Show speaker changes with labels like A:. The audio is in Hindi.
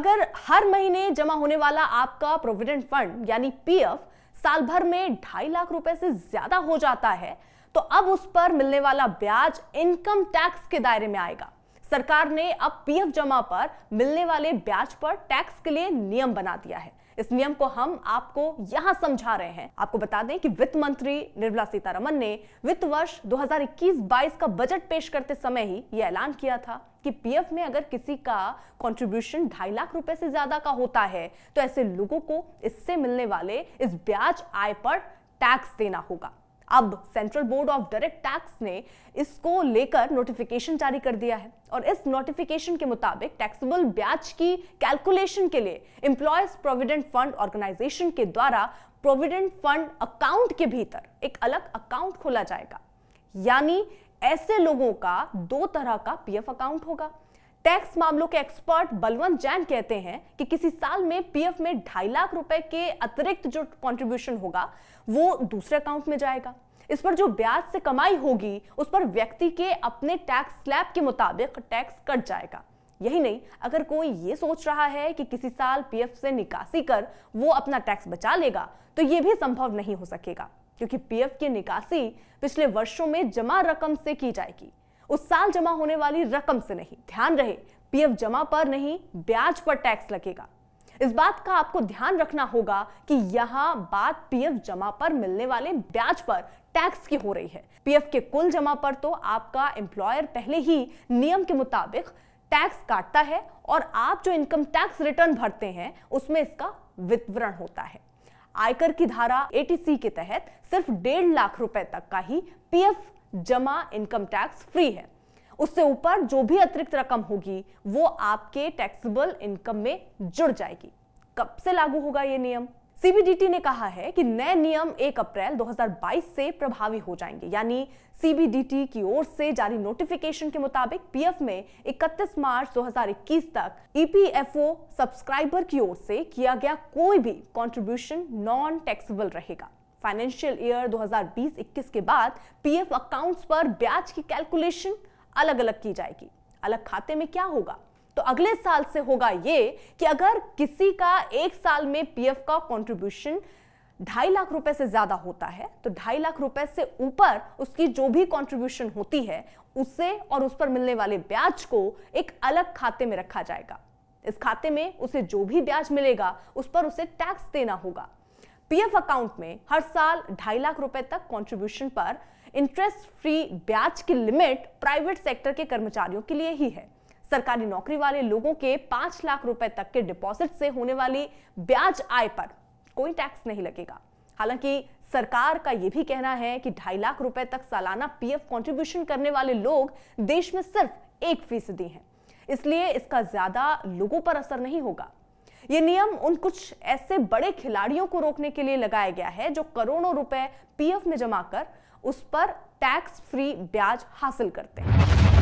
A: अगर हर महीने जमा होने वाला आपका प्रोविडेंट फंड यानी पीएफ साल भर में ढाई लाख रुपए से ज्यादा हो जाता है तो अब उस पर मिलने वाला ब्याज इनकम टैक्स के दायरे में आएगा सरकार ने अब पीएफ जमा पर मिलने वाले ब्याज पर टैक्स के लिए नियम बना दिया है इस नियम को हम आपको यहां समझा रहे हैं आपको बता दें कि वित्त मंत्री निर्मला सीतारमन ने वित्त वर्ष 2021-22 का बजट पेश करते समय ही यह ऐलान किया था कि पीएफ में अगर किसी का कंट्रीब्यूशन ढाई लाख रुपए से ज्यादा का होता है तो ऐसे लोगों को इससे मिलने वाले इस ब्याज आय पर टैक्स देना होगा अब central board of direct tax ने इसको लेकर नोटिफिकेशन जारी कर दिया है और इस नोटिफिकेशन के मुताबिक टैक्सेबल ब्याज की कैलकुलेशन के लिए इंप्लॉयज प्रोविडेंट फंड ऑर्गेनाइजेशन के द्वारा प्रोविडेंट फंड अकाउंट के भीतर एक अलग अकाउंट खोला जाएगा यानी ऐसे लोगों का दो तरह का पीएफ अकाउंट होगा टैक्स मामलों के एक्सपर्ट बलवंत जैन कहते हैं कि किसी साल में पीएफ में ढाई लाख रुपए के अतिरिक्त जो कंट्रीब्यूशन होगा वो दूसरे अकाउंट में जाएगा इस पर जो ब्याज से कमाई होगी उस पर व्यक्ति के अपने टैक्स स्लैब के मुताबिक टैक्स कट जाएगा यही नहीं अगर कोई ये सोच रहा है कि किसी साल पीएफ से निकासी कर वो अपना टैक्स बचा लेगा तो ये भी संभव नहीं हो सकेगा क्योंकि पीएफ की निकासी पिछले वर्षों में जमा रकम से की जाएगी उस साल जमा होने वाली रकम से नहीं ध्यान रहे पीएफ जमा पर नहीं ब्याज पर टैक्स लगेगा इस बात का आपको ध्यान रखना होगा कि यहाँ बात पीएफ जमा पर मिलने वाले ब्याज पर टैक्स की हो रही है पीएफ के कुल जमा पर तो आपका एम्प्लॉयर पहले ही नियम के मुताबिक टैक्स काटता है और आप जो इनकम टैक्स रिटर्न भरते हैं उसमें इसका वितरण होता है आयकर की धारा एटीसी के तहत सिर्फ डेढ़ लाख रुपए तक का ही पीएफ जमा इनकम टैक्स फ्री है उससे ऊपर जो भी अतिरिक्त रकम होगी वो आपके टैक्सेबल इनकम में जुड़ जाएगी कब से लागू होगा ये नियम सीबीडीटी ने कहा है कि नए नियम 1 अप्रैल 2022 से प्रभावी हो जाएंगे यानी सीबीडीटी की ओर से जारी नोटिफिकेशन के मुताबिक पीएफ में 31 मार्च 2021 तक ईपीएफओ e सब्सक्राइबर की ओर से किया गया कोई भी कंट्रीब्यूशन नॉन टैक्सेबल रहेगा फाइनेंशियल ईयर 2020-21 के बाद पीएफ अकाउंट्स पर ब्याज की कैलकुलेशन अलग अलग की जाएगी अलग खाते में क्या होगा तो अगले साल से होगा ये कि अगर किसी का एक साल में पीएफ का कंट्रीब्यूशन ढाई लाख रुपए से ज्यादा होता है तो ढाई लाख रुपए से ऊपर उसकी जो भी कंट्रीब्यूशन होती है उसे और उस पर मिलने वाले ब्याज को एक अलग खाते में रखा जाएगा इस खाते में उसे जो भी ब्याज मिलेगा उस पर उसे टैक्स देना होगा पीएफ अकाउंट में हर साल ढाई लाख रुपए तक कंट्रीब्यूशन पर इंटरेस्ट फ्री ब्याज की लिमिट प्राइवेट सेक्टर के कर्मचारियों के लिए ही है सरकारी नौकरी वाले लोगों के पांच लाख रुपए तक के डिपॉजिट से होने वाली ब्याज आय पर कोई टैक्स नहीं लगेगा हालांकि सरकार का यह भी कहना है कि ढाई लाख रुपए तक सालाना पीएफ कंट्रीब्यूशन करने वाले लोग देश में सिर्फ एक फीसदी हैं इसलिए इसका ज्यादा लोगों पर असर नहीं होगा ये नियम उन कुछ ऐसे बड़े खिलाड़ियों को रोकने के लिए लगाया गया है जो करोड़ों रुपए पीएफ में जमा कर उस पर टैक्स फ्री ब्याज हासिल करते हैं